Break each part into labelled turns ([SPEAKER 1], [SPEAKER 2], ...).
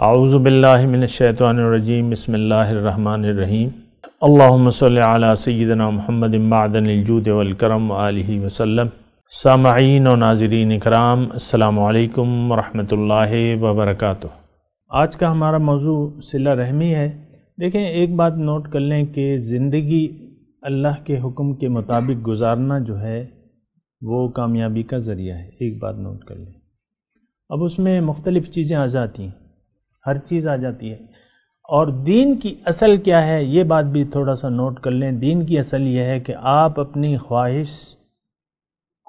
[SPEAKER 1] اعوذ باللہ من الشیطان الرجیم بسم اللہ الرحمن الرحیم اللہم صلی علی سیدنا محمد معدن الجود والکرم الکرم علیہ وسلم سامعین و ناظرین اکرام السلام علیکم ورحمت اللہ وبرکاتہ آج کا ہمارا موضوع صلہ رحمی ہے دیکھیں ایک بات نوٹ کر لیں کہ زندگی اللہ کے حکم کے مطابق گزارنا جو ہے وہ کامیابی کا ذریعہ ہے ایک بات نوٹ کر لیں اب اس میں مختلف چیزیں آ جاتی ہیں ہر چیز آ جاتی ہے اور دین کی اصل کیا ہے یہ بات بھی تھوڑا سا نوٹ کر لیں دین کی اصل یہ ہے کہ آپ اپنی خواہش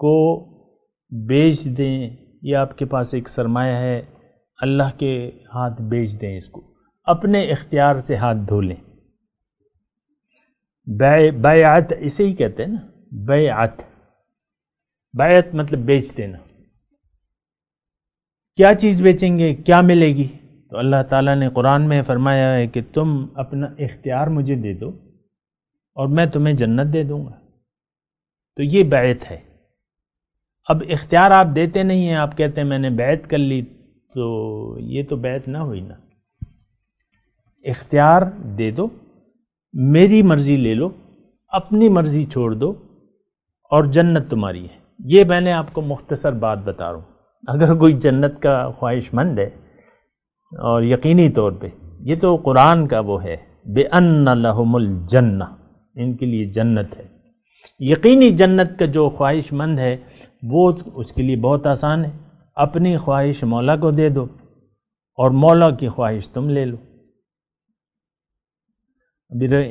[SPEAKER 1] کو بیچ دیں یہ آپ کے پاس ایک سرمایہ ہے اللہ کے ہاتھ بیچ دیں اس کو اپنے اختیار سے ہاتھ دھو لیں بیعت اسے ہی کہتے ہیں نا بیعت بیعت مطلب بیچ دینا کیا چیز بیچیں گے کیا ملے گی تو اللہ تعالیٰ نے قرآن میں فرمایا ہے کہ تم اپنا اختیار مجھے دے دو اور میں تمہیں جنت دے دوں گا تو یہ بیعت ہے اب اختیار آپ دیتے نہیں ہیں آپ کہتے ہیں میں نے بیعت کر لی تو یہ تو بیعت نہ ہوئی نا اختیار دے دو میری مرضی لے لو اپنی مرضی چھوڑ دو اور جنت تمہاری ہے یہ میں نے آپ کو مختصر بات بتا رہا ہوں اگر کوئی جنت کا خواہش مند ہے اور یقینی طور پہ یہ تو قرآن کا وہ ہے بے ان لحم الجنہ ان کے لیے جنت ہے یقینی جنت کا جو خواہش مند ہے وہ اس کے لیے بہت آسان ہے اپنی خواہش مولا کو دے دو اور مولا کی خواہش تم لے لو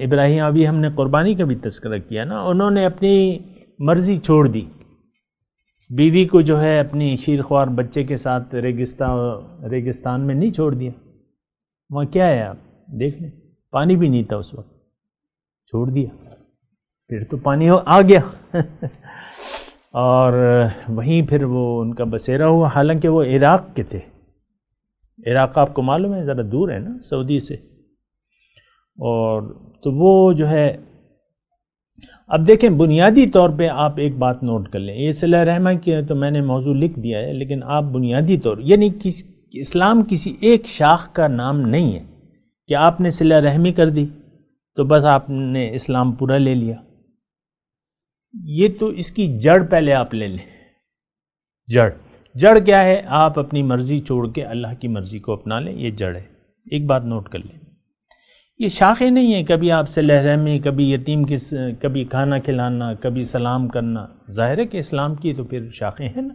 [SPEAKER 1] ابراہیم ابھی ہم نے قربانی کا بھی تذکرہ کیا نا انہوں نے اپنی مرضی چھوڑ دی بیوی کو جو ہے اپنی شیرخوار بچے کے ساتھ ریگستان ریگستان میں نہیں چھوڑ دیا وہاں کیا ہے آپ دیکھ لیں پانی بھی نہیں تھا اس وقت چھوڑ دیا پھر تو پانی ہو آ گیا اور وہیں پھر وہ ان کا بسیرا ہوا حالانکہ وہ عراق کے تھے عراق آپ کو معلوم ہے ذرا دور ہے نا سعودی سے اور تو وہ جو ہے اب دیکھیں بنیادی طور پہ آپ ایک بات نوٹ کر لیں یہ صلی رحمہ کی تو میں نے موضوع لکھ دیا ہے لیکن آپ بنیادی طور یعنی اسلام کسی ایک شاخ کا نام نہیں ہے کہ آپ نے صلہ رحمی کر دی تو بس آپ نے اسلام پورا لے لیا یہ تو اس کی جڑ پہلے آپ لے لیں جڑ جڑ کیا ہے آپ اپنی مرضی چھوڑ کے اللہ کی مرضی کو اپنا لیں یہ جڑ ہے ایک بات نوٹ کر لیں یہ شاخیں نہیں ہیں کبھی آپ سے لہرمی کبھی یتیم کی کبھی کھانا کھلانا کبھی سلام کرنا ظاہر ہے کہ اسلام کی تو پھر شاخیں ہیں نا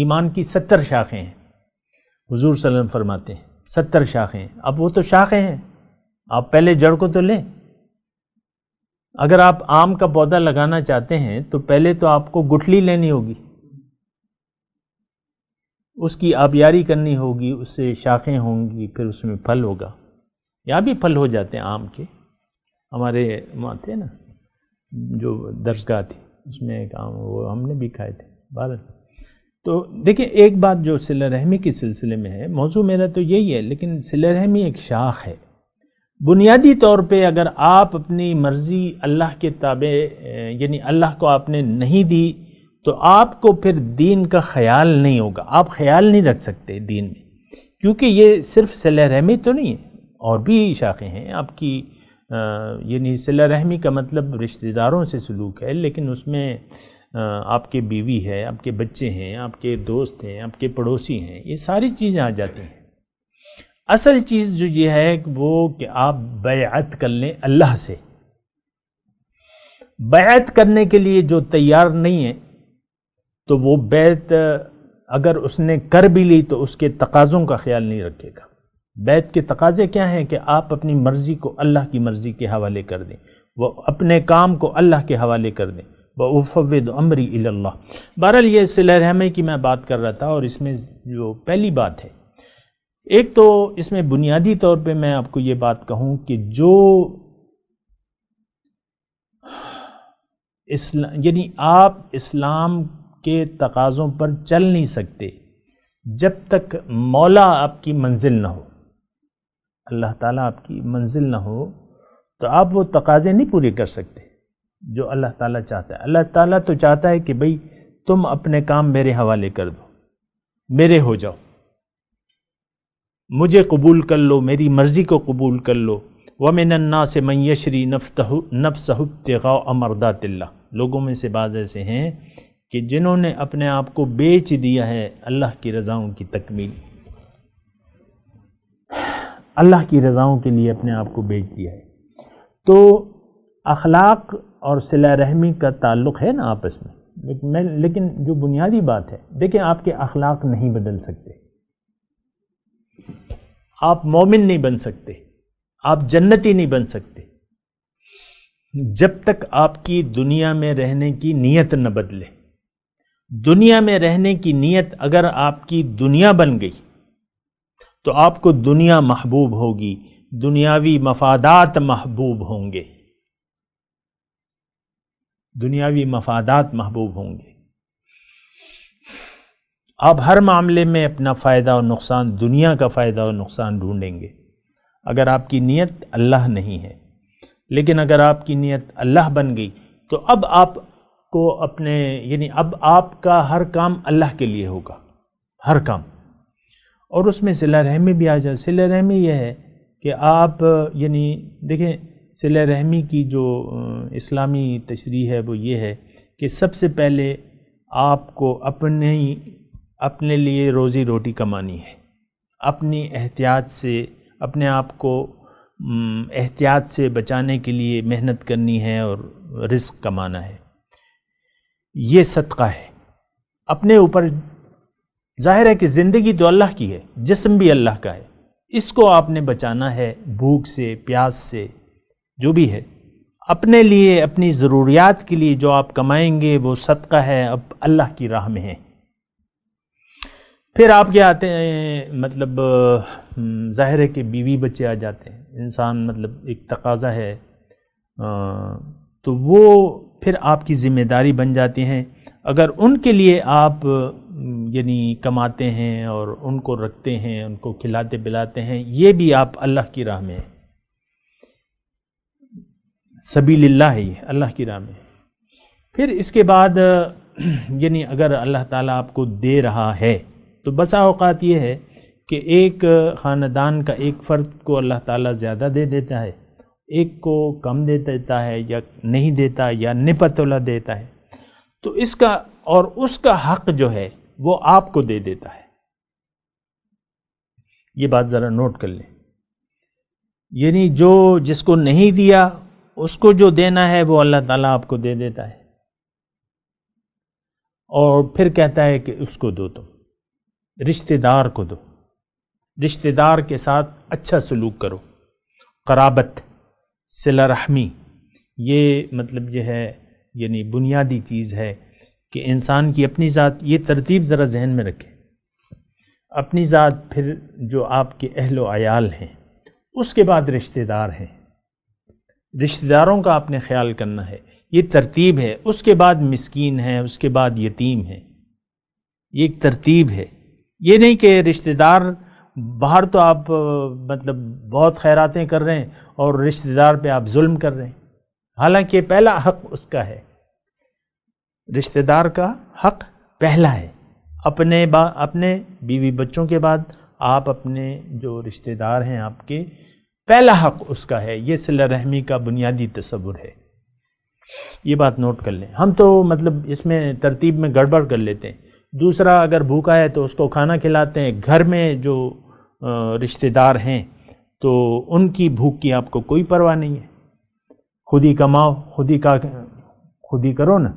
[SPEAKER 1] ایمان کی ستر شاخیں ہیں حضور صلی اللہ علیہ وسلم فرماتے ہیں ستر شاخیں ہیں اب وہ تو شاخیں ہیں آپ پہلے جڑ کو تو لیں اگر آپ آم کا پودا لگانا چاہتے ہیں تو پہلے تو آپ کو گٹھلی لینی ہوگی اس کی آبیاری کرنی ہوگی اس سے شاخیں ہوں گی پھر اس میں پھل ہوگا یا بھی پھل ہو جاتے ہیں آم کے ہمارے وہاں تھے نا جو درسگاہ تھی اس میں ایک آم وہ ہم نے بھی کھائے تھے بال تو دیکھیں ایک بات جو صلہ رحمی کے سلسلے میں ہے موضوع میرا تو یہی ہے لیکن صلی رحمی ایک شاخ ہے بنیادی طور پہ اگر آپ اپنی مرضی اللہ کے تابع یعنی اللہ کو آپ نے نہیں دی تو آپ کو پھر دین کا خیال نہیں ہوگا آپ خیال نہیں رکھ سکتے دین میں کیونکہ یہ صرف صلِ رحمی تو نہیں ہے اور بھی شاخیں ہیں آپ کی یعنی صلح رحمی کا مطلب رشتہ داروں سے سلوک ہے لیکن اس میں آپ کے بیوی ہے آپ کے بچے ہیں آپ کے دوست ہیں آپ کے پڑوسی ہیں یہ ساری چیزیں آ جاتی ہیں اصل چیز جو یہ ہے وہ کہ آپ بیعت کر لیں اللہ سے بیعت کرنے کے لیے جو تیار نہیں ہے تو وہ بیعت اگر اس نے کر بھی لی تو اس کے تقاضوں کا خیال نہیں رکھے گا بیت کے تقاضے کیا ہیں کہ آپ اپنی مرضی کو اللہ کی مرضی کے حوالے کر دیں وہ اپنے کام کو اللہ کے حوالے کر دیں وہ عمری اللہ بہرحال یہ صلی رحمہ کی میں بات کر رہا تھا اور اس میں جو پہلی بات ہے ایک تو اس میں بنیادی طور پہ میں آپ کو یہ بات کہوں کہ جو یعنی آپ اسلام کے تقاضوں پر چل نہیں سکتے جب تک مولا آپ کی منزل نہ ہو اللہ تعالیٰ آپ کی منزل نہ ہو تو آپ وہ تقاضے نہیں پورے کر سکتے جو اللہ تعالیٰ چاہتا ہے اللہ تعالیٰ تو چاہتا ہے کہ بھئی تم اپنے کام میرے حوالے کر دو میرے ہو جاؤ مجھے قبول کر لو میری مرضی کو قبول کر لو و من سے میشری نف صحب تغمردات اللہ لوگوں میں سے بعض ایسے ہیں کہ جنہوں نے اپنے آپ کو بیچ دیا ہے اللہ کی رضاؤں کی تکمیل اللہ کی رضاؤں کے لیے اپنے آپ کو بیچ دیا ہے تو اخلاق اور صلح رحمی کا تعلق ہے نا آپس میں لیکن جو بنیادی بات ہے دیکھیں آپ کے اخلاق نہیں بدل سکتے آپ مومن نہیں بن سکتے آپ جنتی نہیں بن سکتے جب تک آپ کی دنیا میں رہنے کی نیت نہ بدلے دنیا میں رہنے کی نیت اگر آپ کی دنیا بن گئی تو آپ کو دنیا محبوب ہوگی دنیاوی مفادات محبوب ہوں گے دنیاوی مفادات محبوب ہوں گے آپ ہر معاملے میں اپنا فائدہ اور نقصان دنیا کا فائدہ اور نقصان ڈھونڈیں گے اگر آپ کی نیت اللہ نہیں ہے لیکن اگر آپ کی نیت اللہ بن گئی تو اب آپ کو اپنے یعنی اب آپ کا ہر کام اللہ کے لیے ہوگا ہر کام اور اس میں صلح رحمی بھی آ جائے سل رحمی یہ ہے کہ آپ یعنی دیکھیں صلہ رحمی کی جو اسلامی تشریح ہے وہ یہ ہے کہ سب سے پہلے آپ کو اپنے اپنے لیے روزی روٹی کمانی ہے اپنی احتیاط سے اپنے آپ کو احتیاط سے بچانے کے لیے محنت کرنی ہے اور رزق کمانا ہے یہ صدقہ ہے اپنے اوپر ظاہر ہے کہ زندگی تو اللہ کی ہے جسم بھی اللہ کا ہے اس کو آپ نے بچانا ہے بھوک سے پیاس سے جو بھی ہے اپنے لیے اپنی ضروریات کے لیے جو آپ کمائیں گے وہ صدقہ ہے اب اللہ کی راہ میں ہے پھر آپ کے آتے ہیں مطلب ظاہر ہے کہ بیوی بچے آ جاتے ہیں انسان مطلب ایک تقاضا ہے تو وہ پھر آپ کی ذمہ داری بن جاتی ہیں اگر ان کے لیے آپ یعنی کماتے ہیں اور ان کو رکھتے ہیں ان کو کھلاتے پلاتے ہیں یہ بھی آپ اللہ کی راہ میں سبیل اللہ ہی اللہ کی راہ میں پھر اس کے بعد یعنی اگر اللہ تعالیٰ آپ کو دے رہا ہے تو بسا اوقات یہ ہے کہ ایک خاندان کا ایک فرد کو اللہ تعالیٰ زیادہ دے دیتا ہے ایک کو کم دے دیتا ہے یا نہیں دیتا یا نپتولہ دیتا ہے تو اس کا اور اس کا حق جو ہے وہ آپ کو دے دیتا ہے یہ بات ذرا نوٹ کر لیں یعنی جو جس کو نہیں دیا اس کو جو دینا ہے وہ اللہ تعالیٰ آپ کو دے دیتا ہے اور پھر کہتا ہے کہ اس کو دو تو رشتہ دار کو دو رشتہ دار کے ساتھ اچھا سلوک کرو قرابت صلہ رحمی یہ مطلب یہ ہے یعنی بنیادی چیز ہے کہ انسان کی اپنی ذات یہ ترتیب ذرا ذہن میں رکھے اپنی ذات پھر جو آپ کے اہل و عیال ہیں اس کے بعد رشتہ دار ہیں رشتہ داروں کا آپ نے خیال کرنا ہے یہ ترتیب ہے اس کے بعد مسکین ہے اس کے بعد یتیم ہے یہ ایک ترتیب ہے یہ نہیں کہ رشتہ دار باہر تو آپ مطلب بہت خیراتیں کر رہے ہیں اور رشتہ دار پہ آپ ظلم کر رہے ہیں حالانکہ پہلا حق اس کا ہے رشتہ دار کا حق پہلا ہے اپنے با اپنے بیوی بچوں کے بعد آپ اپنے جو رشتہ دار ہیں آپ کے پہلا حق اس کا ہے یہ صلی رحمی کا بنیادی تصور ہے یہ بات نوٹ کر لیں ہم تو مطلب اس میں ترتیب میں گڑبڑ کر لیتے ہیں دوسرا اگر بھوکا ہے تو اس کو کھانا کھلاتے ہیں گھر میں جو رشتہ دار ہیں تو ان کی بھوک کی آپ کو کوئی پرواہ نہیں ہے خود ہی کماؤ خود ہی کا خود ہی کرو نا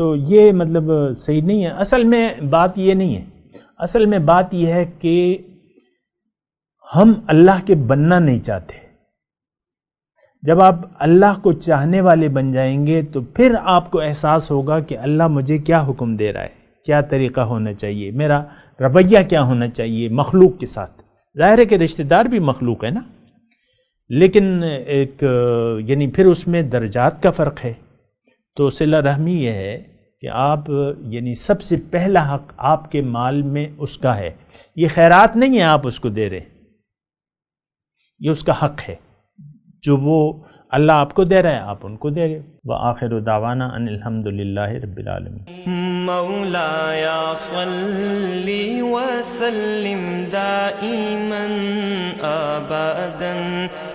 [SPEAKER 1] تو یہ مطلب صحیح نہیں ہے اصل میں بات یہ نہیں ہے اصل میں بات یہ ہے کہ ہم اللہ کے بننا نہیں چاہتے جب آپ اللہ کو چاہنے والے بن جائیں گے تو پھر آپ کو احساس ہوگا کہ اللہ مجھے کیا حکم دے رہا ہے کیا طریقہ ہونا چاہیے میرا رویہ کیا ہونا چاہیے مخلوق کے ساتھ ظاہر ہے کہ رشتہ دار بھی مخلوق ہے نا لیکن ایک یعنی پھر اس میں درجات کا فرق ہے تو صلہ رحمی یہ ہے کہ آپ یعنی سب سے پہلا حق آپ کے مال میں اس کا ہے یہ خیرات نہیں ہے آپ اس کو دے رہے یہ اس کا حق ہے جو وہ اللہ آپ کو دے رہا ہے آپ ان کو دے رہے وہ آخر و ان الحمد للہ رب دائما آبادا